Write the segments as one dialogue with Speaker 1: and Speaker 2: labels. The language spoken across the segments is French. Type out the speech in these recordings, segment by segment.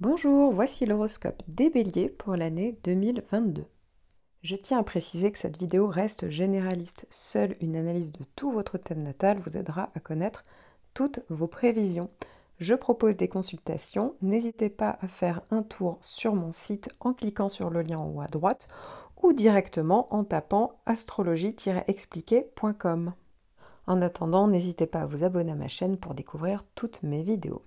Speaker 1: Bonjour, voici l'horoscope des béliers pour l'année 2022. Je tiens à préciser que cette vidéo reste généraliste. Seule une analyse de tout votre thème natal vous aidera à connaître toutes vos prévisions. Je propose des consultations. N'hésitez pas à faire un tour sur mon site en cliquant sur le lien en haut à droite ou directement en tapant astrologie-expliqué.com. En attendant, n'hésitez pas à vous abonner à ma chaîne pour découvrir toutes mes vidéos.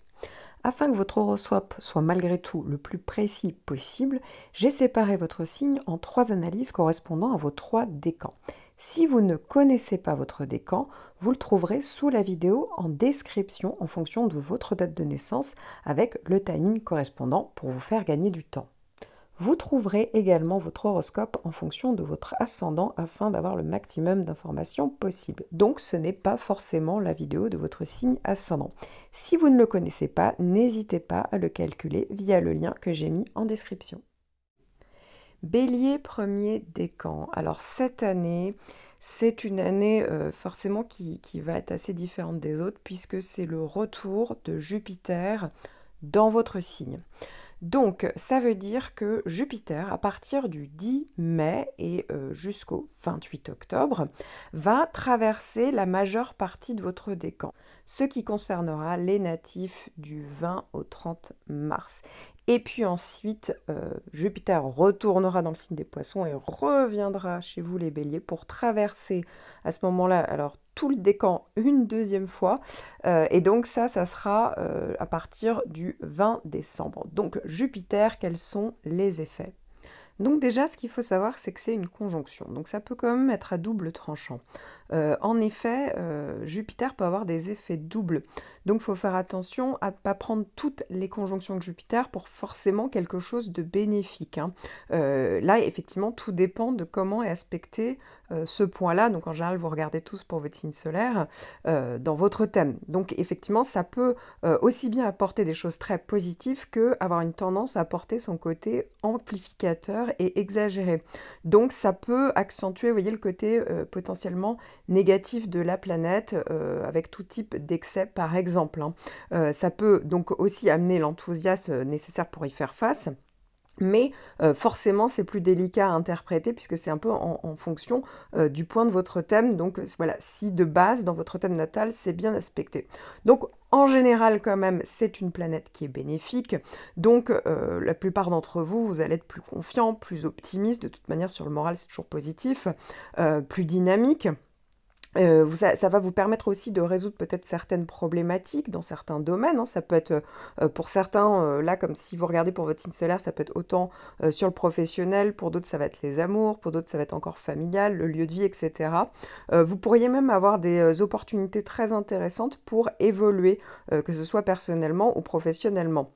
Speaker 1: Afin que votre horoscope soit malgré tout le plus précis possible, j'ai séparé votre signe en trois analyses correspondant à vos trois décans. Si vous ne connaissez pas votre décan, vous le trouverez sous la vidéo en description en fonction de votre date de naissance avec le timing correspondant pour vous faire gagner du temps. Vous trouverez également votre horoscope en fonction de votre ascendant afin d'avoir le maximum d'informations possibles. Donc ce n'est pas forcément la vidéo de votre signe ascendant. Si vous ne le connaissez pas, n'hésitez pas à le calculer via le lien que j'ai mis en description. Bélier premier décan. Alors cette année, c'est une année euh, forcément qui va être assez différente des autres puisque c'est le retour de Jupiter dans votre signe. Donc ça veut dire que Jupiter, à partir du 10 mai et euh, jusqu'au 28 octobre, va traverser la majeure partie de votre décan, ce qui concernera les natifs du 20 au 30 mars. Et puis ensuite, euh, Jupiter retournera dans le signe des poissons et reviendra chez vous les béliers pour traverser à ce moment-là, alors tout le décan une deuxième fois. Euh, et donc ça, ça sera euh, à partir du 20 décembre. Donc Jupiter, quels sont les effets donc déjà, ce qu'il faut savoir, c'est que c'est une conjonction. Donc ça peut quand même être à double tranchant. Euh, en effet, euh, Jupiter peut avoir des effets doubles. Donc il faut faire attention à ne pas prendre toutes les conjonctions de Jupiter pour forcément quelque chose de bénéfique. Hein. Euh, là, effectivement, tout dépend de comment est aspecté ce point-là. Donc en général, vous regardez tous pour votre signe solaire dans votre thème. Donc effectivement, ça peut aussi bien apporter des choses très positives que avoir une tendance à porter son côté amplificateur et exagéré. Donc ça peut accentuer, vous voyez, le côté potentiellement négatif de la planète euh, avec tout type d'excès par exemple. Hein. Euh, ça peut donc aussi amener l'enthousiasme nécessaire pour y faire face. Mais euh, forcément, c'est plus délicat à interpréter puisque c'est un peu en, fonction du point de votre thème. Donc voilà, si de base, dans votre thème natal, c'est bien aspecté. Donc en général, quand même, c'est une planète qui est bénéfique. Donc la plupart d'entre vous, vous allez être plus confiant, plus optimiste. De toute manière, sur le moral, c'est toujours positif, plus dynamique. Euh, ça, va vous permettre aussi de résoudre peut-être certaines problématiques dans certains domaines. Hein. Ça peut être euh, pour certains, euh, là, comme si vous regardez pour votre signe solaire, ça peut être autant sur le professionnel, pour d'autres, ça va être les amours, pour d'autres, ça va être encore familial, le lieu de vie, etc. vous pourriez même avoir des opportunités très intéressantes pour évoluer, que ce soit personnellement ou professionnellement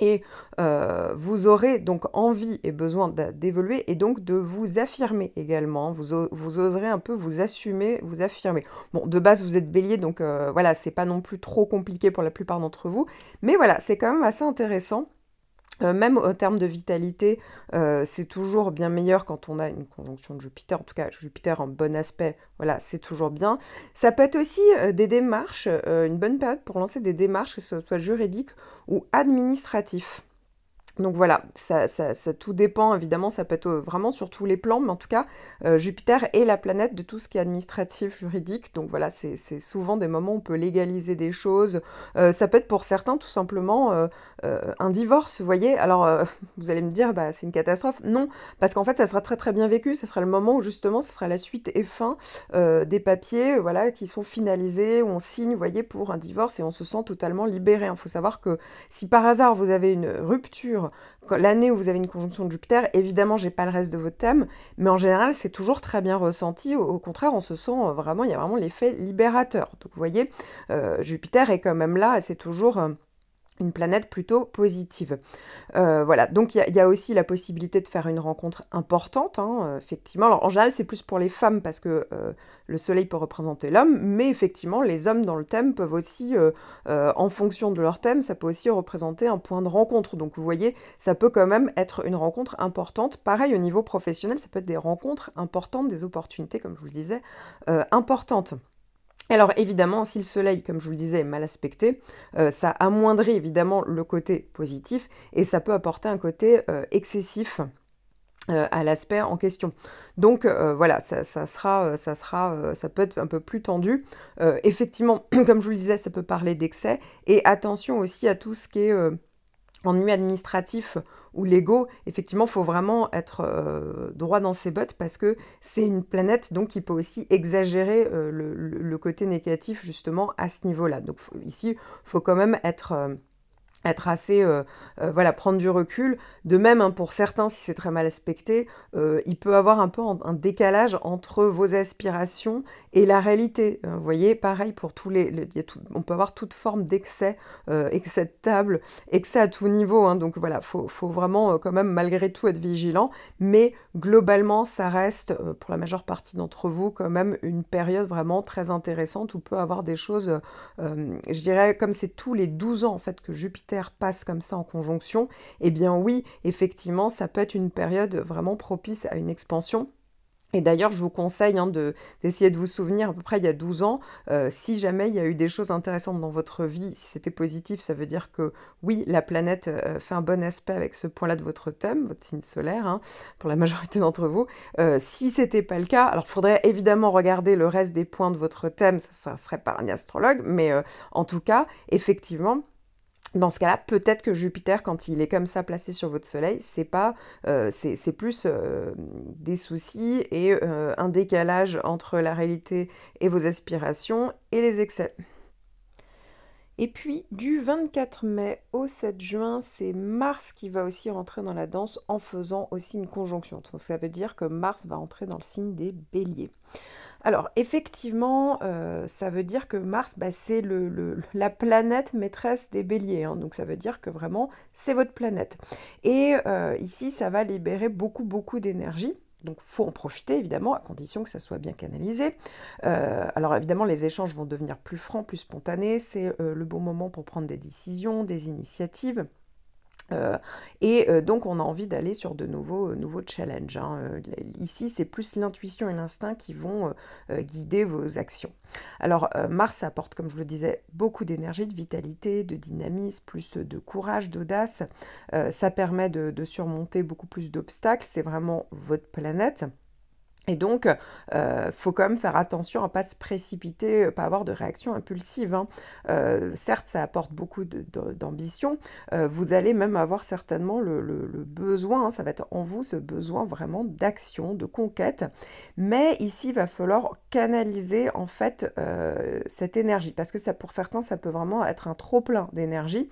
Speaker 1: et euh, vous aurez donc envie et besoin d'évoluer et donc de vous affirmer également. Vous, oserez un peu vous assumer, vous affirmer. Bon, de base, vous êtes bélier, donc euh, voilà, c'est pas non plus trop compliqué pour la plupart d'entre vous. Mais voilà, c'est quand même assez intéressant euh, même en termes de vitalité, euh, c'est toujours bien meilleur quand on a une conjonction de Jupiter, en tout cas Jupiter en bon aspect, voilà, c'est toujours bien. Ça peut être aussi euh, des démarches, une bonne période pour lancer des démarches, que ce soit juridiques ou administratifs. Donc voilà, ça, ça, ça, tout dépend, évidemment, ça peut être euh, vraiment sur tous les plans, mais en tout cas, euh, Jupiter est la planète de tout ce qui est administratif, juridique. Donc voilà, c'est souvent des moments où on peut légaliser des choses. Euh, ça peut être pour certains tout simplement un divorce, vous voyez. Alors vous allez me dire, bah, c'est une catastrophe. Non, parce qu'en fait, ça sera très très bien vécu. Ça sera le moment où justement, ce sera la suite et fin des papiers voilà, qui sont finalisés, où on signe, vous voyez, pour un divorce et on se sent totalement libéré. Il faut savoir que si par hasard vous avez une rupture, l'année où vous avez une conjonction de Jupiter. Évidemment, j'ai pas le reste de votre thème, mais en général, c'est toujours très bien ressenti. Au, contraire, on se sent euh, vraiment, il y a vraiment l'effet libérateur. Donc, vous voyez, euh, Jupiter est quand même là, c'est toujours. Euh, une planète plutôt positive. Euh, voilà, donc il y, a aussi la possibilité de faire une rencontre importante, hein, euh, effectivement. Alors en général, c'est plus pour les femmes parce que euh, le soleil peut représenter l'homme, mais effectivement, les hommes dans le thème peuvent aussi, en fonction de leur thème, ça peut aussi représenter un point de rencontre. Donc vous voyez, ça peut quand même être une rencontre importante. Pareil au niveau professionnel, ça peut être des rencontres importantes, des opportunités, comme je vous le disais, importantes. Alors évidemment, si le soleil, comme je vous le disais, est mal aspecté, euh, ça amoindrit évidemment le côté positif et ça peut apporter un côté euh, excessif euh, à l'aspect en question. Donc voilà, ça, sera, ça, sera, ça peut être un peu plus tendu. effectivement, comme je vous le disais, ça peut parler d'excès et attention aussi à tout ce qui est ennui administratif ou légaux, effectivement, faut vraiment être euh, droit dans ses bottes parce que c'est une planète donc qui peut aussi exagérer euh, le, côté négatif justement à ce niveau-là. Donc ici, faut quand même être euh, assez, voilà, prendre du recul. De même, hein, pour certains, si c'est très mal aspecté, il peut avoir un peu un décalage entre vos aspirations et la réalité. Euh, vous voyez, pareil pour tous les. on peut avoir toute forme d'excès, euh, excès de table, excès à tout niveau. Hein. donc voilà, il faut, vraiment euh, quand même malgré tout être vigilant. Mais globalement, ça reste, pour la majeure partie d'entre vous, quand même une période vraiment très intéressante où peut avoir des choses, je dirais, comme c'est tous les 12 ans en fait que Jupiter passe comme ça en conjonction, eh bien oui, effectivement, ça peut être une période vraiment propice à une expansion et d'ailleurs, je vous conseille hein, d'essayer de, vous souvenir à peu près il y a 12 ans, euh, si jamais il y a eu des choses intéressantes dans votre vie, si c'était positif, ça veut dire que oui, la planète euh, fait un bon aspect avec ce point-là de votre thème, votre signe solaire, hein, pour la majorité d'entre vous. Euh, si ce n'était pas le cas, alors il faudrait évidemment regarder le reste des points de votre thème, ça, ça serait pas un astrologue, mais en tout cas, effectivement, dans ce cas-là, peut-être que Jupiter, quand il est comme ça placé sur votre Soleil, c'est pas, euh, c'est plus euh, des soucis et euh, un décalage entre la réalité et vos aspirations et les excès. Et puis du 24 mai au 7 juin, c'est Mars qui va aussi rentrer dans la danse en faisant aussi une conjonction. Donc ça veut dire que Mars va entrer dans le signe des béliers. Alors effectivement, euh, ça veut dire que Mars, bah, c'est le, la planète maîtresse des béliers. Hein. donc ça veut dire que vraiment, c'est votre planète. Et euh, ici, ça va libérer beaucoup, beaucoup d'énergie. Donc il faut en profiter évidemment, à condition que ça soit bien canalisé. Euh, alors évidemment, les échanges vont devenir plus francs, plus spontanés. C'est le bon moment pour prendre des décisions, des initiatives. Euh, et euh, donc on a envie d'aller sur de nouveaux, euh, nouveaux challenges. Hein. ici, c'est plus l'intuition et l'instinct qui vont guider vos actions. Alors Mars apporte, comme je le disais, beaucoup d'énergie, de vitalité, de dynamisme, plus de courage, d'audace. ça permet de, de surmonter beaucoup plus d'obstacles. C'est vraiment votre planète. Et donc, il euh, faut quand même faire attention à ne pas se précipiter, euh, pas avoir de réaction impulsive. Hein. Euh, certes, ça apporte beaucoup d'ambition. vous allez même avoir certainement le, besoin, hein, ça va être en vous ce besoin vraiment d'action, de conquête. Mais ici, il va falloir canaliser en fait cette énergie, parce que ça, pour certains, ça peut vraiment être un trop plein d'énergie.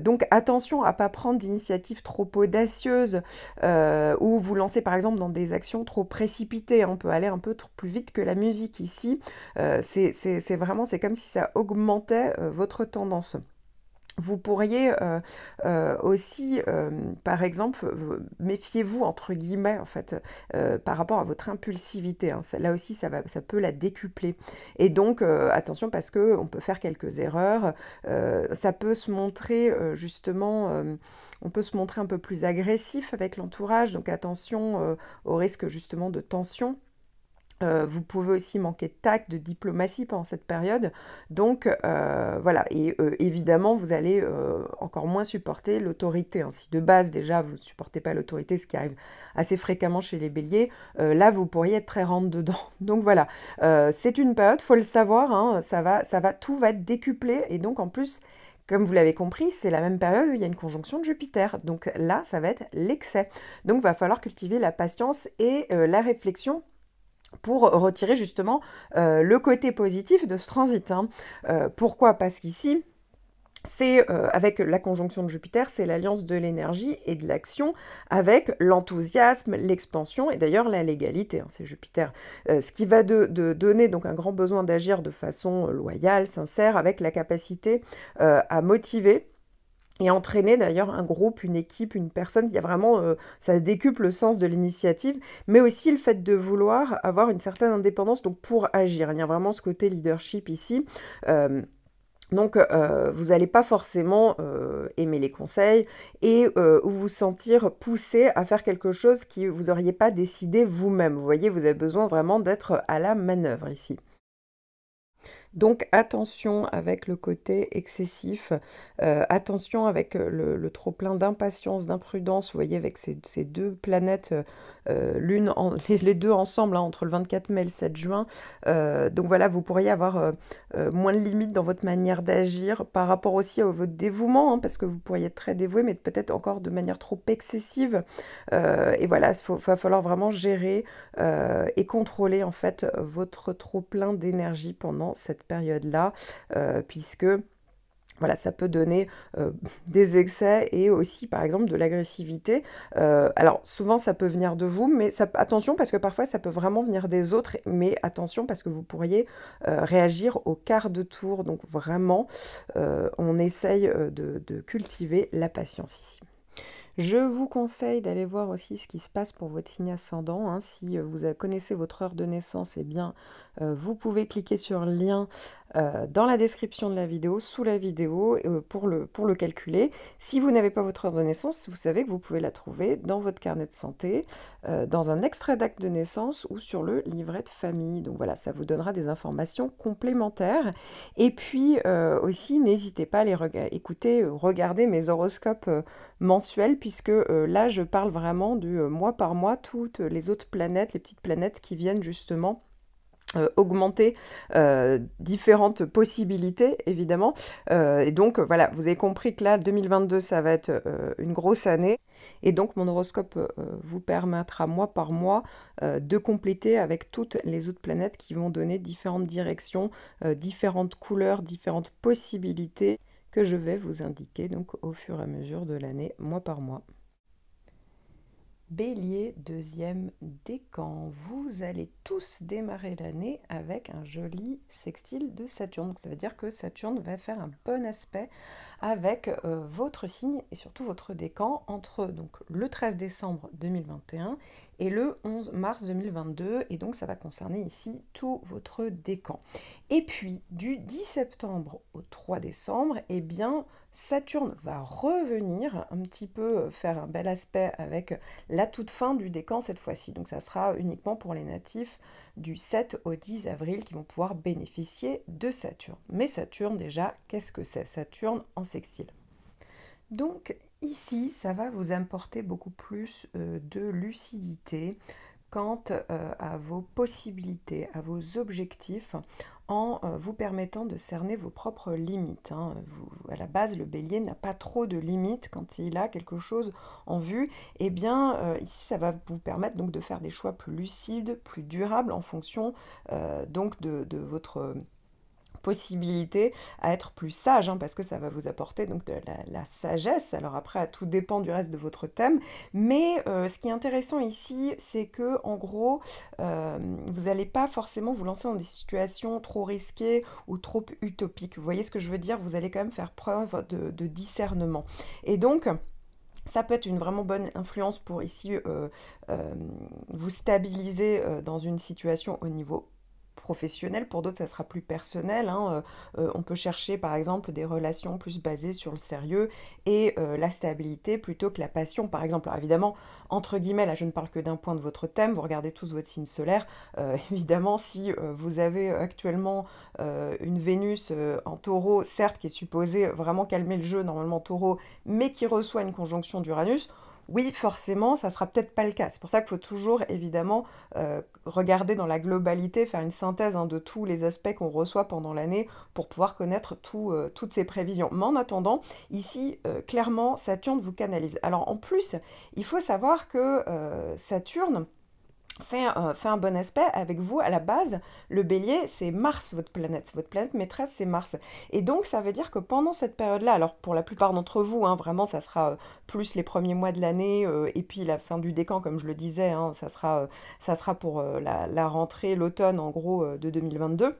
Speaker 1: donc, attention à ne pas prendre d'initiatives trop audacieuses ou vous lancer par exemple dans des actions trop précipitées Hein. on peut aller un peu plus vite que la musique ici. Euh, c'est vraiment, c'est comme si ça augmentait euh, votre tendance. Vous pourriez euh, euh, aussi, euh, par exemple, méfiez-vous entre guillemets en fait par rapport à votre impulsivité. Hein. là aussi, ça, va, ça peut la décupler. Et donc, attention parce que on peut faire quelques erreurs. ça peut se montrer justement, on peut se montrer un peu plus agressif avec l'entourage. Donc attention au risque justement de tension. Euh, vous pouvez aussi manquer de tact, de diplomatie pendant cette période. Donc euh, voilà, et euh, évidemment, vous allez encore moins supporter l'autorité. Hein. Si de base déjà, vous ne supportez pas l'autorité, ce qui arrive assez fréquemment chez les béliers, là, vous pourriez être très rentre dedans. Donc voilà, c'est une période, il faut le savoir, hein. ça va, ça va, tout va être décuplé. Et donc en plus, comme vous l'avez compris, c'est la même période où il y a une conjonction de Jupiter. Donc là, ça va être l'excès. Donc il va falloir cultiver la patience et la réflexion pour retirer justement euh, le côté positif de ce transit. Hein. Euh, pourquoi Parce qu'ici, c'est euh, avec la conjonction de Jupiter, c'est l'alliance de l'énergie et de l'action avec l'enthousiasme, l'expansion et d'ailleurs la légalité, hein, c'est Jupiter. ce qui va de, donner donc un grand besoin d'agir de façon loyale, sincère, avec la capacité à motiver et entraîner d'ailleurs un groupe, une équipe, une personne. Il y a vraiment, euh, ça décuple le sens de l'initiative, mais aussi le fait de vouloir avoir une certaine indépendance donc pour agir. Il y a vraiment ce côté leadership ici. Euh, donc, euh, vous n'allez pas forcément aimer les conseils et vous sentir poussé à faire quelque chose que vous n'auriez pas décidé vous-même. Vous voyez, vous avez besoin vraiment d'être à la manœuvre ici. Donc attention avec le côté excessif, euh, attention avec euh, le, trop plein d'impatience, d'imprudence, vous voyez avec ces, deux planètes, euh, l'une les, deux ensemble hein, entre le 24 mai et le 7 juin. donc voilà, vous pourriez avoir moins de limites dans votre manière d'agir par rapport aussi à votre dévouement, hein, parce que vous pourriez être très dévoué, mais peut-être encore de manière trop excessive. et voilà, il va falloir vraiment gérer et contrôler en fait votre trop plein d'énergie pendant cette période-là, euh, puisque voilà, ça peut donner euh, des excès et aussi, par exemple, de l'agressivité. Euh, alors, souvent, ça peut venir de vous, mais attention, parce que parfois, ça peut vraiment venir des autres, mais attention, parce que vous pourriez réagir au quart de tour. Donc, vraiment, on essaye de cultiver la patience ici. Je vous conseille d'aller voir aussi ce qui se passe pour votre signe ascendant. Hein. Si euh, vous connaissez votre heure de naissance, eh bien, euh, vous pouvez cliquer sur le lien euh, dans la description de la vidéo, sous la vidéo, pour, le, pour le calculer. Si vous n'avez pas votre heure de naissance, vous savez que vous pouvez la trouver dans votre carnet de santé, dans un extrait d'acte de naissance ou sur le livret de famille. Donc voilà, ça vous donnera des informations complémentaires. Et puis aussi, n'hésitez pas à les écouter, regarder mes horoscopes mensuels puisque euh, là, je parle vraiment du euh, mois par mois, toutes les autres planètes, les petites planètes qui viennent justement euh, augmenter différentes possibilités évidemment et donc voilà vous avez compris que là 2022 ça va être une grosse année et donc mon horoscope vous permettra mois par mois de compléter avec toutes les autres planètes qui vont donner différentes directions différentes couleurs différentes possibilités que je vais vous indiquer donc au fur et à mesure de l'année, mois par mois. Bélier, deuxième décan, vous allez tous démarrer l'année avec un joli sextile de Saturne. Donc ça veut dire que Saturne va faire un bon aspect avec euh, votre signe et surtout votre décan entre donc, le 13 décembre 2021 et le 11 mars 2022. Et donc ça va concerner ici tout votre décan. Et puis du 10 septembre au 3 décembre, eh bien Saturne va revenir un petit peu euh, faire un bel aspect avec la toute fin du décan cette fois-ci. Donc ça sera uniquement pour les natifs du 7 au 10 avril qui vont pouvoir bénéficier de Saturne. Mais Saturne déjà, qu'est-ce que c'est Saturne en sextile. Donc ici, ça va vous importer beaucoup plus euh, de lucidité quant euh, à vos possibilités, à vos objectifs en euh, vous permettant de cerner vos propres limites. Hein. à la base, le bélier n'a pas trop de limites quand il a quelque chose en vue. Eh bien, euh, ici, ça va vous permettre donc de faire des choix plus lucides, plus durables en fonction euh, donc de votre possibilité à être plus sage, hein, parce que ça va vous apporter donc de la, sagesse. Alors après, tout dépend du reste de votre thème, mais euh, ce qui est intéressant ici, c'est que en gros, euh, vous n'allez pas forcément vous lancer dans des situations trop risquées ou trop utopiques. Vous voyez ce que je veux dire Vous allez quand même faire preuve de, discernement. Et donc, ça peut être une vraiment bonne influence pour ici euh, vous stabiliser dans une situation au niveau professionnel, pour d'autres ça sera plus personnel. Hein, euh, euh, on peut chercher par exemple des relations plus basées sur le sérieux et euh, la stabilité plutôt que la passion par exemple. Alors évidemment, entre guillemets, là je ne parle que d'un point de votre thème, vous regardez tous votre signe solaire. évidemment, si vous avez actuellement une Vénus en taureau, certes qui est supposée vraiment calmer le jeu normalement taureau, mais qui reçoit une conjonction d'Uranus, oui, forcément, ça sera peut-être pas le cas. C'est pour ça qu'il faut toujours, évidemment, euh, regarder dans la globalité, faire une synthèse hein, de tous les aspects qu'on reçoit pendant l'année pour pouvoir connaître euh, toutes ces prévisions. Mais en attendant, ici, euh, clairement, Saturne vous canalise. Alors en plus, il faut savoir que Saturne, euh, fait un, bon aspect avec vous à la base. Le bélier, c'est Mars, votre planète. Votre planète maîtresse, c'est Mars. Et donc, ça veut dire que pendant cette période-là, alors pour la plupart d'entre vous, hein, vraiment, ça sera euh, plus les premiers mois de l'année euh, et puis la fin du décan, comme je le disais, hein, ça, sera, ça sera pour la, la, rentrée, l'automne en gros de 2022.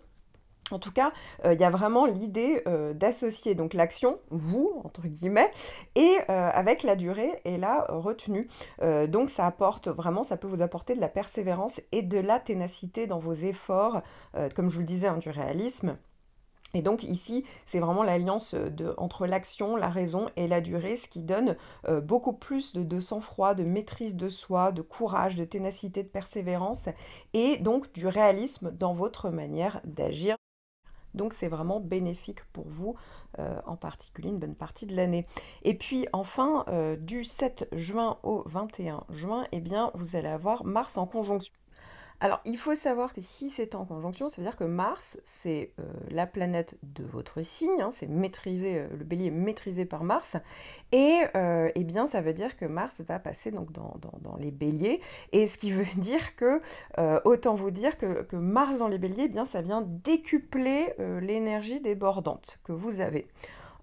Speaker 1: En tout cas, euh, il y a vraiment l'idée euh, d'associer donc l'action, vous entre guillemets, et euh, avec la durée et la retenue. donc ça apporte vraiment, ça peut vous apporter de la persévérance et de la ténacité dans vos efforts, comme je vous le disais, hein, du réalisme. Et donc ici, c'est vraiment l'alliance entre l'action, la raison et la durée, ce qui donne beaucoup plus de sang-froid, de maîtrise de soi, de courage, de ténacité, de persévérance et donc du réalisme dans votre manière d'agir. Donc c'est vraiment bénéfique pour vous, euh, en particulier une bonne partie de l'année. Et puis enfin, euh, du 7 juin au 21 juin, eh bien, vous allez avoir Mars en conjonction alors, il faut savoir que si c'est en conjonction, ça veut dire que Mars, c'est euh, la planète de votre signe, hein, c'est maîtrisé, euh, le bélier est maîtrisé par Mars, et euh, eh bien ça veut dire que Mars va passer donc dans, les béliers, et ce qui veut dire que, autant vous dire que, que, Mars dans les béliers, eh bien ça vient décupler l'énergie débordante que vous avez.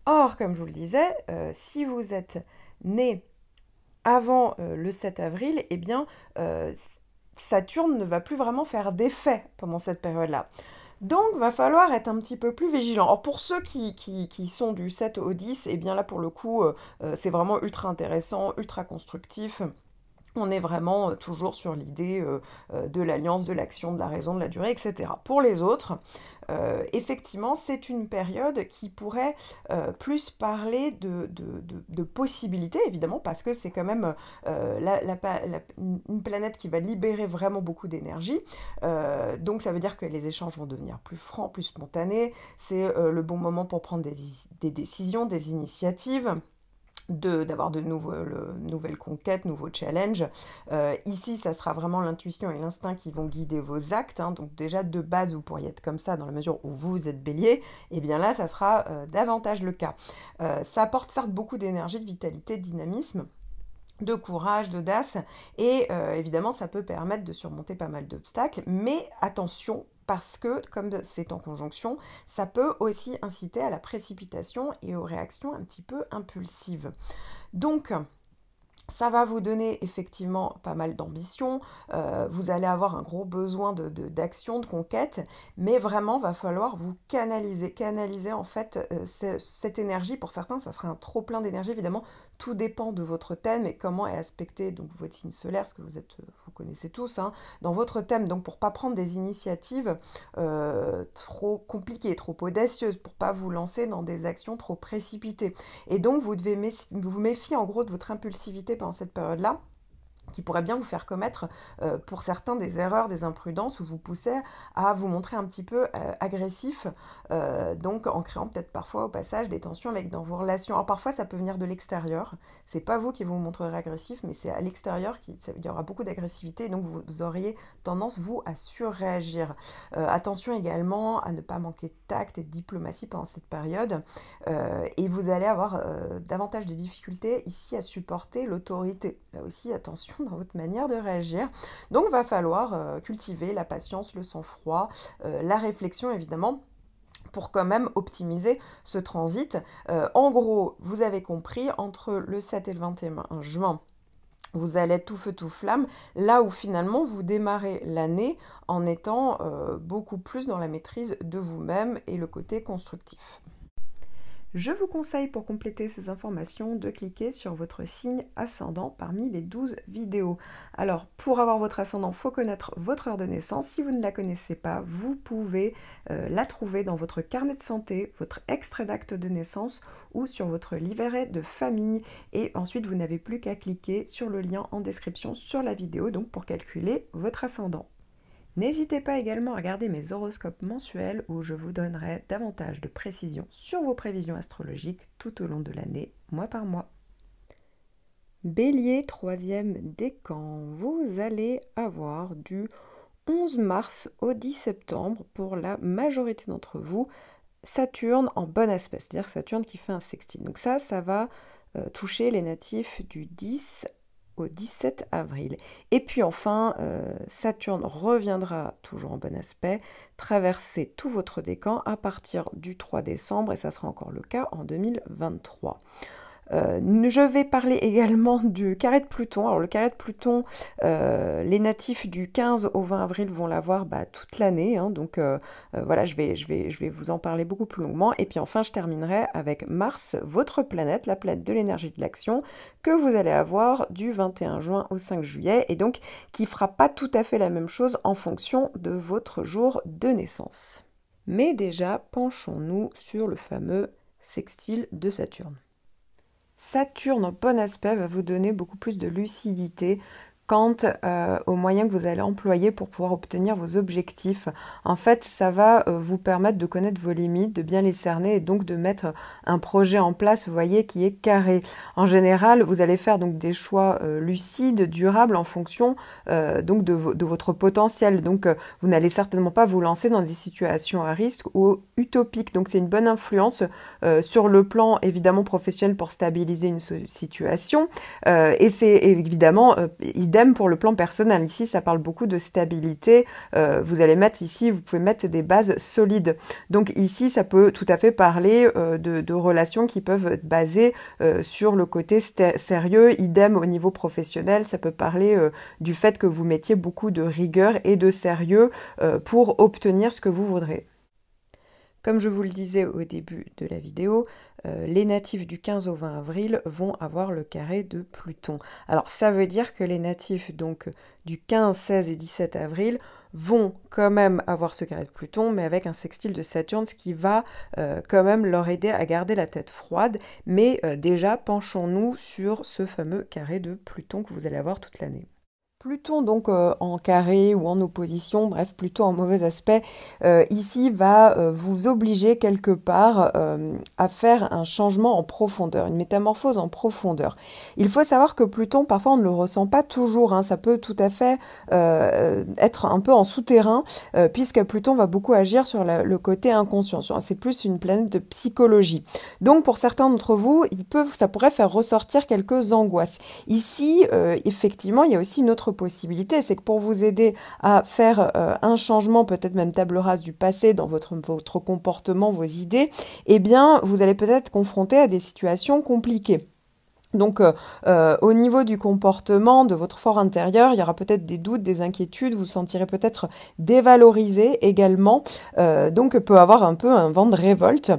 Speaker 1: Or, comme je vous le disais, si vous êtes né avant le 7 avril, eh bien Saturne ne va plus vraiment faire d'effet pendant cette période-là. Donc, va falloir être un petit peu plus vigilant. Alors, pour ceux qui, qui, sont du 7 au 10, et eh bien là, pour le coup, euh, euh, c'est vraiment ultra intéressant, ultra constructif on est vraiment euh, toujours sur l'idée euh, euh, de l'alliance, de l'action, de la raison, de la durée, etc. Pour les autres, effectivement, c'est une période qui pourrait plus parler de, de, possibilités, évidemment, parce que c'est quand même une planète qui va libérer vraiment beaucoup d'énergie. donc ça veut dire que les échanges vont devenir plus francs, plus spontanés. C'est le bon moment pour prendre des, des décisions, des initiatives d'avoir de, euh, nouvelles, conquêtes, nouveaux challenges. Euh, ici, ça sera vraiment l'intuition et l'instinct qui vont guider vos actes. Hein. donc déjà, de base, vous pourriez être comme ça dans la mesure où vous êtes bélier. Et eh bien là, ça sera euh, davantage le cas. ça apporte certes beaucoup d'énergie, de vitalité, de dynamisme de courage, d'audace, et évidemment ça peut permettre de surmonter pas mal d'obstacles, mais attention, parce que, comme c'est en conjonction, ça peut aussi inciter à la précipitation et aux réactions un petit peu impulsives. Donc, ça va vous donner effectivement pas mal d'ambition, euh, vous allez avoir un gros besoin d'action, de, de, conquête, mais vraiment va falloir vous canaliser, canaliser en fait euh, cette énergie. Pour certains, ça sera un trop plein d'énergie, évidemment, tout dépend de votre thème et comment est aspecté donc votre signe solaire, ce que vous êtes, euh, connaissez tous, hein, dans votre thème. Donc pour pas prendre des initiatives euh, trop compliquées, trop audacieuses, pour pas vous lancer dans des actions trop précipitées. Et donc vous devez vous méfier en gros de votre impulsivité pendant cette période-là qui pourrait bien vous faire commettre euh, pour certains des erreurs, des imprudences ou vous pousser à vous montrer un petit peu euh, agressif, euh, donc en créant peut-être parfois au passage des tensions avec dans vos relations. Alors parfois ça peut venir de l'extérieur, c'est pas vous qui vous montrerez agressif, mais c'est à l'extérieur qu'il y aura beaucoup d'agressivité, donc vous, vous, auriez tendance vous à surréagir. attention également à ne pas manquer de tact et de diplomatie pendant cette période, et vous allez avoir davantage de difficultés ici à supporter l'autorité. Là aussi attention dans votre manière de réagir. Donc va falloir euh, cultiver la patience, le sang-froid, euh, la réflexion évidemment pour quand même optimiser ce transit. Euh, en gros, vous avez compris, entre le 7 et le 21 juin, vous allez tout feu tout flamme, là où finalement vous démarrez l'année en étant beaucoup plus dans la maîtrise de vous-même et le côté constructif. Je vous conseille pour compléter ces informations de cliquer sur votre signe ascendant parmi les 12 vidéos. Alors pour avoir votre ascendant, il faut connaître votre heure de naissance. Si vous ne la connaissez pas, vous pouvez euh, la trouver dans votre carnet de santé, votre extrait d'acte de naissance ou sur votre livret de famille. Et ensuite, vous n'avez plus qu'à cliquer sur le lien en description sur la vidéo donc pour calculer votre ascendant. N'hésitez pas également à regarder mes horoscopes mensuels où je vous donnerai davantage de précisions sur vos prévisions astrologiques tout au long de l'année, mois par mois. Bélier, troisième décan, vous allez avoir du 11 mars au 10 septembre pour la majorité d'entre vous Saturne en bon aspect, c'est-à-dire Saturne qui fait un sextile. Donc ça, ça va euh, toucher les natifs du 10 17 avril. Et puis enfin, euh, Saturne reviendra toujours en bon aspect, traverser tout votre décan à partir du 3 décembre, et ça sera encore le cas en 2023. Euh, je vais parler également du carré de Pluton. Alors le carré de Pluton, euh, les natifs du 15 au 20 avril vont l'avoir bah, toute l'année. Hein. donc euh, voilà, je vais, je, vais, je vais vous en parler beaucoup plus longuement. Et puis enfin, je terminerai avec Mars, votre planète, la planète de l'énergie de l'action, que vous allez avoir du 21 juin au 5 juillet, et donc qui fera pas tout à fait la même chose en fonction de votre jour de naissance. Mais déjà, penchons-nous sur le fameux sextile de Saturne. Saturne en bon aspect va vous donner beaucoup plus de lucidité, quant euh, aux moyens que vous allez employer pour pouvoir obtenir vos objectifs. En fait, ça va euh, vous permettre de connaître vos limites, de bien les cerner et donc de mettre un projet en place, vous voyez, qui est carré. En général, vous allez faire donc des choix euh, lucides, durables en fonction donc de, de, votre potentiel. Donc, vous n'allez certainement pas vous lancer dans des situations à risque ou utopiques. Donc, c'est une bonne influence sur le plan évidemment professionnel pour stabiliser une situation. et c'est évidemment idéal pour le plan personnel. Ici, ça parle beaucoup de stabilité. Euh, vous allez mettre ici, vous pouvez mettre des bases solides. Donc ici, ça peut tout à fait parler euh, de, relations qui peuvent être basées euh, sur le côté sérieux. Idem au niveau professionnel, ça peut parler du fait que vous mettiez beaucoup de rigueur et de sérieux pour obtenir ce que vous voudrez. Comme je vous le disais au début de la vidéo, euh, les natifs du 15 au 20 avril vont avoir le carré de Pluton. Alors ça veut dire que les natifs donc du 15, 16 et 17 avril vont quand même avoir ce carré de Pluton, mais avec un sextile de Saturne, ce qui va euh, quand même leur aider à garder la tête froide. Mais euh, déjà, penchons-nous sur ce fameux carré de Pluton que vous allez avoir toute l'année. Pluton donc euh, en carré ou en opposition, bref, plutôt en mauvais aspect, euh, ici va euh, vous obliger quelque part à faire un changement en profondeur, une métamorphose en profondeur. Il faut savoir que Pluton, parfois, on ne le ressent pas toujours, hein. ça peut tout à fait être un peu en souterrain, puisque Pluton va beaucoup agir sur le côté inconscient. C'est plus une planète de psychologie. Donc, pour certains d'entre vous, ça pourrait faire ressortir quelques angoisses. Ici, effectivement, il y a aussi une autre possibilités, c'est que pour vous aider à faire euh, un changement, peut-être même table rase du passé dans votre, votre comportement, vos idées, eh bien, vous allez peut-être confronter à des situations compliquées. Donc euh, euh, au niveau du comportement de votre fort intérieur, il y aura peut-être des doutes, des inquiétudes, vous vous sentirez peut-être dévalorisé également, euh, donc peut avoir un peu un vent de révolte.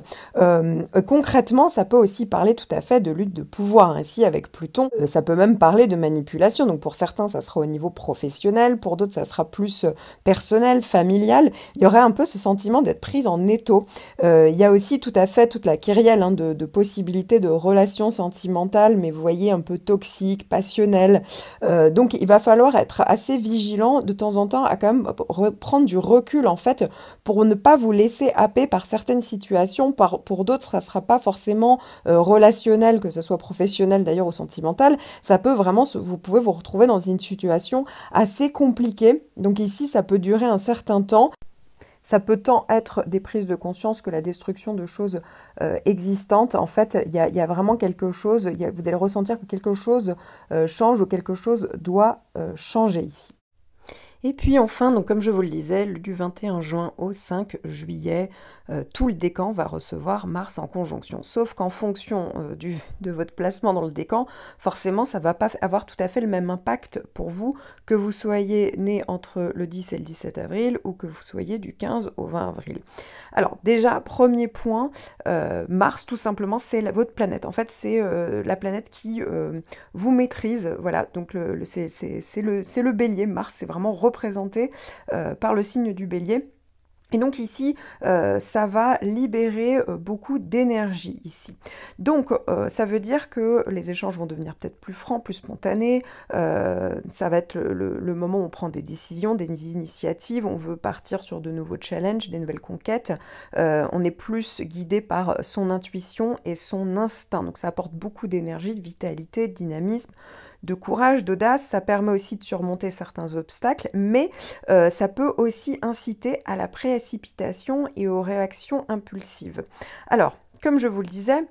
Speaker 1: concrètement, ça peut aussi parler tout à fait de lutte de pouvoir. Ainsi, avec Pluton, ça peut même parler de manipulation. Donc pour certains, ça sera au niveau professionnel, pour d'autres, ça sera plus personnel, familial. Il y aurait un peu ce sentiment d'être prise en étau. il y a aussi tout à fait toute la kyrielle hein, de possibilités de relations sentimentales mais vous voyez, un peu toxique, passionnel. Euh, donc il va falloir être assez vigilant de temps en temps à quand même prendre du recul en fait pour ne pas vous laisser happer par certaines situations. Par, pour d'autres, ça ne sera pas forcément euh, relationnel, que ce soit professionnel d'ailleurs ou sentimental. Ça peut vraiment, vous pouvez vous retrouver dans une situation assez compliquée. Donc ici, ça peut durer un certain temps. Ça peut tant être des prises de conscience que la destruction de choses euh, existantes. En fait, il y a, vraiment quelque chose, vous allez ressentir que quelque chose euh, change ou quelque chose doit euh, changer ici. Et puis enfin, donc comme je vous le disais, du 21 juin au 5 juillet, euh, tout le décan va recevoir Mars en conjonction. Sauf qu'en fonction euh, du, de votre placement dans le décan, forcément, ça ne va pas avoir tout à fait le même impact pour vous que vous soyez né entre le 10 et le 17 avril ou que vous soyez du 15 au 20 avril. Alors déjà, premier point, euh, Mars, tout simplement, c'est votre planète. En fait, c'est la planète qui vous maîtrise. Voilà, donc le, le c'est le, le bélier. Mars, c'est vraiment représenté par le signe du bélier. Et donc ici, euh, ça va libérer euh, beaucoup d'énergie ici. Donc euh, ça veut dire que les échanges vont devenir peut-être plus francs, plus spontanés. ça va être le, moment où on prend des décisions, des initiatives. On veut partir sur de nouveaux challenges, des nouvelles conquêtes. on est plus guidé par son intuition et son instinct. Donc ça apporte beaucoup d'énergie, de vitalité, de dynamisme de courage, d'audace, ça permet aussi de surmonter certains obstacles, mais euh, ça peut aussi inciter à la précipitation et aux réactions impulsives. Alors, comme je vous le disais,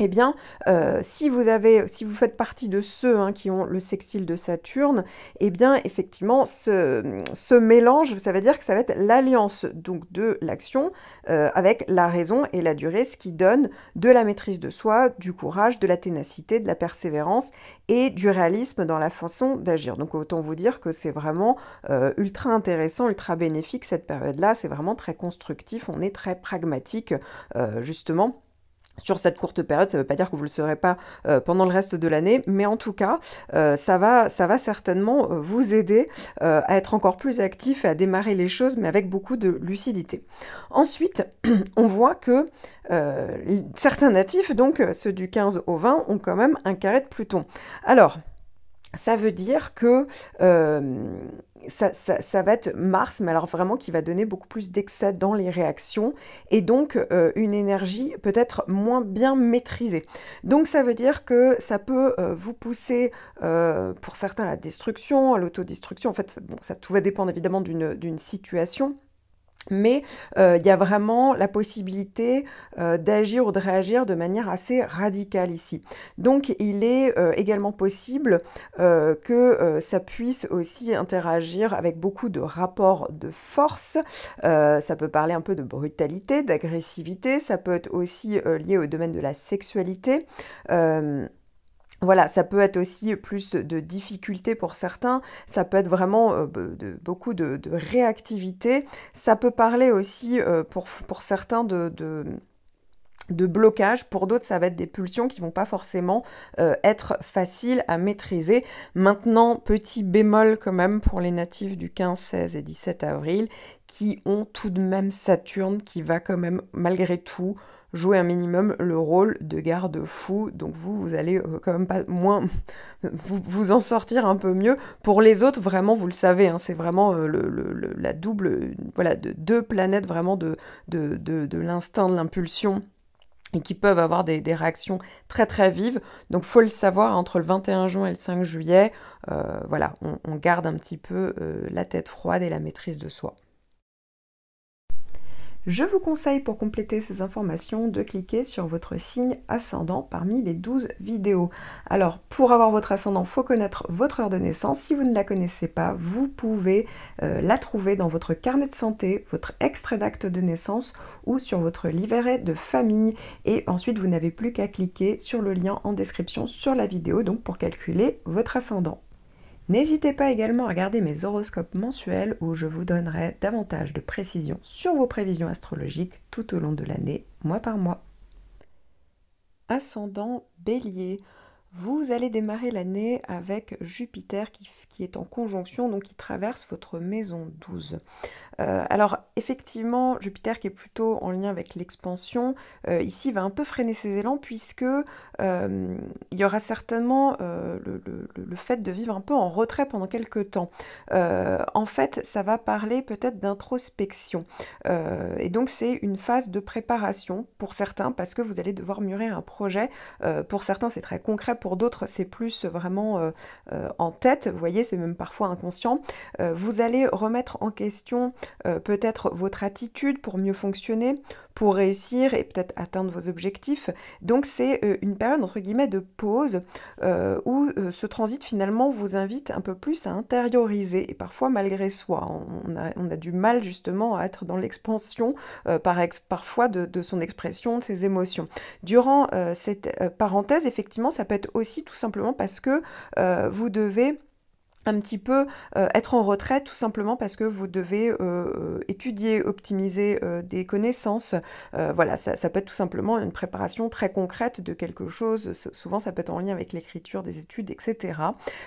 Speaker 1: eh bien, euh, si vous avez, si vous faites partie de ceux hein, qui ont le sextile de Saturne, eh bien, effectivement, ce, mélange, ça veut dire que ça va être l'alliance donc de l'action euh, avec la raison et la durée, ce qui donne de la maîtrise de soi, du courage, de la ténacité, de la persévérance et du réalisme dans la façon d'agir. Donc, autant vous dire que c'est vraiment euh, ultra intéressant, ultra bénéfique cette période-là. C'est vraiment très constructif. On est très pragmatique, justement sur cette courte période. Ça ne veut pas dire que vous ne le serez pas euh, pendant le reste de l'année, mais en tout cas, euh, ça, va, ça va certainement euh, vous aider à être encore plus actif et à démarrer les choses, mais avec beaucoup de lucidité. Ensuite, on voit que certains natifs, donc ceux du 15 au 20, ont quand même un carré de Pluton. Alors, ça veut dire que ça, va être Mars, mais alors vraiment qui va donner beaucoup plus d'excès dans les réactions et donc euh, une énergie peut-être moins bien maîtrisée. Donc ça veut dire que ça peut euh, vous pousser euh, pour certains à la destruction, à l'autodestruction. En fait, ça tout va dépendre évidemment d'une situation mais euh, il y a vraiment la possibilité euh, d'agir ou de réagir de manière assez radicale ici. Donc il est euh, également possible que ça puisse aussi interagir avec beaucoup de rapports de force. ça peut parler un peu de brutalité, d'agressivité, ça peut être aussi lié au domaine de la sexualité voilà, ça peut être aussi plus de difficultés pour certains, ça peut être vraiment euh, beaucoup de, réactivité, ça peut parler aussi euh, pour, certains de, blocage. Pour d'autres, ça va être des pulsions qui vont pas forcément euh, être faciles à maîtriser. Maintenant, petit bémol quand même pour les natifs du 15, 16 et 17 avril qui ont tout de même Saturne qui va quand même malgré tout jouer un minimum le rôle de garde-fou. Donc vous, vous allez euh, quand même pas moins vous, en sortir un peu mieux. Pour les autres, vraiment, vous le savez, hein, c'est vraiment euh, la double, voilà, de deux planètes vraiment de, de, l'instinct, de l'impulsion et qui peuvent avoir des, réactions très très vives. Donc faut le savoir, entre le 21 juin et le 5 juillet, euh, voilà, on, garde un petit peu la tête froide et la maîtrise de soi. Je vous conseille pour compléter ces informations de cliquer sur votre signe ascendant parmi les 12 vidéos. Alors pour avoir votre ascendant, faut connaître votre heure de naissance. Si vous ne la connaissez pas, vous pouvez euh, la trouver dans votre carnet de santé, votre extrait d'acte de naissance ou sur votre livret de famille. Et ensuite, vous n'avez plus qu'à cliquer sur le lien en description sur la vidéo donc pour calculer votre ascendant. N'hésitez pas également à regarder mes horoscopes mensuels où je vous donnerai davantage de précisions sur vos prévisions astrologiques tout au long de l'année, mois par mois. Ascendant bélier. Vous allez démarrer l'année avec Jupiter qui, est en conjonction, donc qui traverse votre maison 12. Euh, alors effectivement, Jupiter qui est plutôt en lien avec l'expansion, euh, ici va un peu freiner ses élans puisque euh, il y aura certainement le, le, fait de vivre un peu en retrait pendant quelques temps. en fait, ça va parler peut-être d'introspection. et donc c'est une phase de préparation pour certains parce que vous allez devoir mûrir un projet. pour certains, c'est très concret pour d'autres, c'est plus vraiment euh, euh, en tête, vous voyez, c'est même parfois inconscient. Euh, vous allez remettre en question peut-être votre attitude pour mieux fonctionner, pour réussir et peut-être atteindre vos objectifs. Donc c'est euh, une période entre guillemets de pause euh, où euh, ce transit finalement vous invite un peu plus à intérioriser et parfois malgré soi. On a, du mal justement à être dans l'expansion par ex, parfois de, son expression, de ses émotions. Durant cette parenthèse, effectivement, ça peut être aussi tout simplement parce que vous devez un petit peu euh, être en retrait tout simplement parce que vous devez euh, euh, étudier, optimiser des connaissances. voilà, ça, peut être tout simplement une préparation très concrète de quelque chose. Souvent, ça peut être en lien avec l'écriture, des études, etc.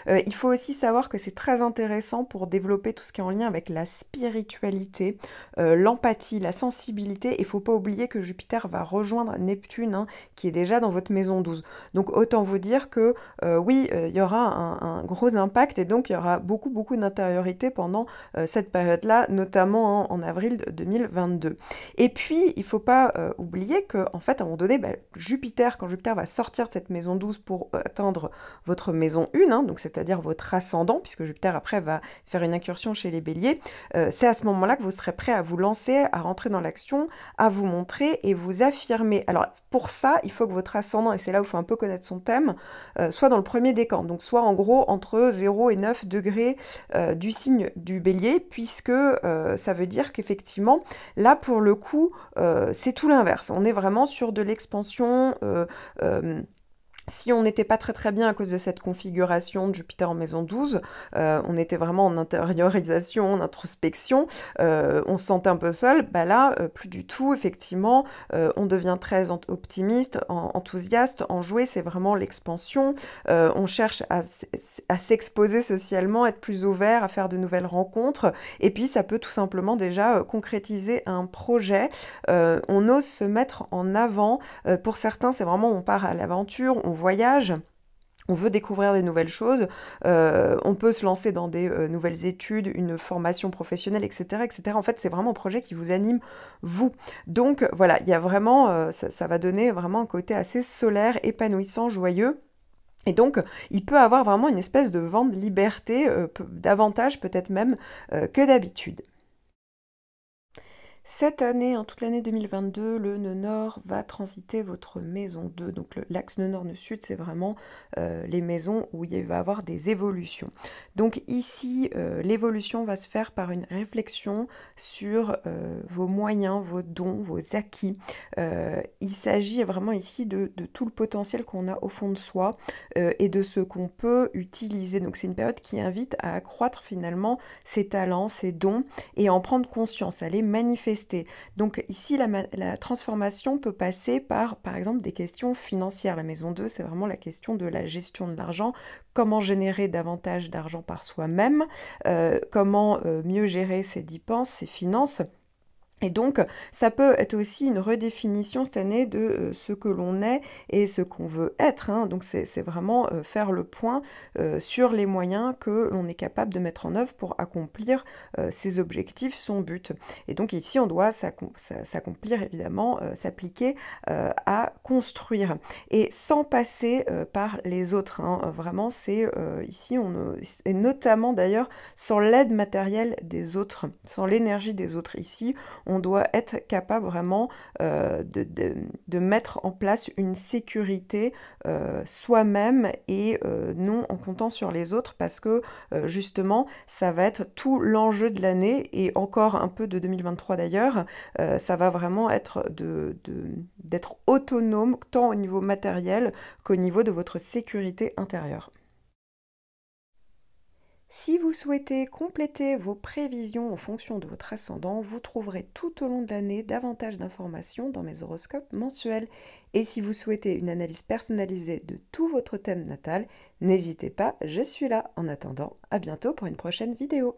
Speaker 1: il faut aussi savoir que c'est très intéressant pour développer tout ce qui est en lien avec la spiritualité, l'empathie, la sensibilité. Il faut pas oublier que Jupiter va rejoindre Neptune hein, qui est déjà dans votre maison 12. Donc autant vous dire que oui, il y aura un gros impact et donc donc il y aura beaucoup, beaucoup d'intériorité pendant euh, cette période-là, notamment en, avril 2022. Et puis, il faut pas euh, oublier que en fait, à un moment donné, bah, Jupiter, quand Jupiter va sortir de cette maison 12 pour atteindre votre maison 1, hein, donc c'est-à-dire votre ascendant, puisque Jupiter après va faire une incursion chez les béliers, euh, c'est à ce moment-là que vous serez prêt à vous lancer, à rentrer dans l'action, à vous montrer et vous affirmer. Alors, pour ça, il faut que votre ascendant, et c'est là où il faut un peu connaître son thème, soit dans le premier décan, donc soit en gros entre 0 et 9 degrés euh, du signe du bélier, puisque euh, ça veut dire qu'effectivement, là pour le coup, euh, c'est tout l'inverse. On est vraiment sur de l'expansion si on n'était pas très très bien à cause de cette configuration de Jupiter en maison 12, euh, on était vraiment en intériorisation, en introspection, euh, on se sentait un peu seul, bah là, euh, plus du tout, effectivement, on devient très optimiste, en enthousiaste, enjoué, c'est vraiment l'expansion, on cherche à, s'exposer socialement, être plus ouvert, à faire de nouvelles rencontres, et puis ça peut tout simplement déjà concrétiser un projet, on ose se mettre en avant, pour certains c'est vraiment on part à l'aventure, voyage, on veut découvrir des nouvelles choses, euh, on peut se lancer dans des euh, nouvelles études, une formation professionnelle, etc. etc. En fait, c'est vraiment un projet qui vous anime, vous. Donc voilà, il y a vraiment, euh, ça, va donner vraiment un côté assez solaire, épanouissant, joyeux. Et donc, il peut avoir vraiment une espèce de vent de liberté, davantage peut-être même que d'habitude. Cette année, en toute l'année 2022, le nœud nord va transiter votre maison 2. Donc l'axe nœud nord, nœud sud, c'est vraiment euh, les maisons où il va y avoir des évolutions. Donc ici, euh, l'évolution va se faire par une réflexion sur euh, vos moyens, vos dons, vos acquis. il s'agit vraiment ici de, tout le potentiel qu'on a au fond de soi et de ce qu'on peut utiliser. Donc c'est une période qui invite à accroître finalement ses talents, ses dons et en prendre conscience, à les manifester donc ici, la, transformation peut passer par, par exemple, des questions financières. La maison 2, c'est vraiment la question de la gestion de l'argent, comment générer davantage d'argent par soi-même, euh, comment euh, mieux gérer ses dépenses, ses finances et donc, ça peut être aussi une redéfinition cette année de euh, ce que l'on est et ce qu'on veut être. Hein. Donc, c'est vraiment euh, faire le point euh, sur les moyens que l'on est capable de mettre en œuvre pour accomplir ses objectifs, son but. Et donc, ici, on doit s'accomplir, évidemment, s'appliquer à construire et sans passer par les autres. Hein. Vraiment, c'est ici, on, et notamment d'ailleurs, sans l'aide matérielle des autres, sans l'énergie des autres. Ici, on doit être capable vraiment euh, de, mettre en place une sécurité euh, soi-même et euh, non en comptant sur les autres parce que justement ça va être tout l'enjeu de l'année et encore un peu de 2023 d'ailleurs, ça va vraiment être d'être autonome tant au niveau matériel qu'au niveau de votre sécurité intérieure. Si vous souhaitez compléter vos prévisions en fonction de votre ascendant, vous trouverez tout au long de l'année davantage d'informations dans mes horoscopes mensuels. Et si vous souhaitez une analyse personnalisée de tout votre thème natal, n'hésitez pas, je suis là. En attendant, à bientôt pour une prochaine vidéo.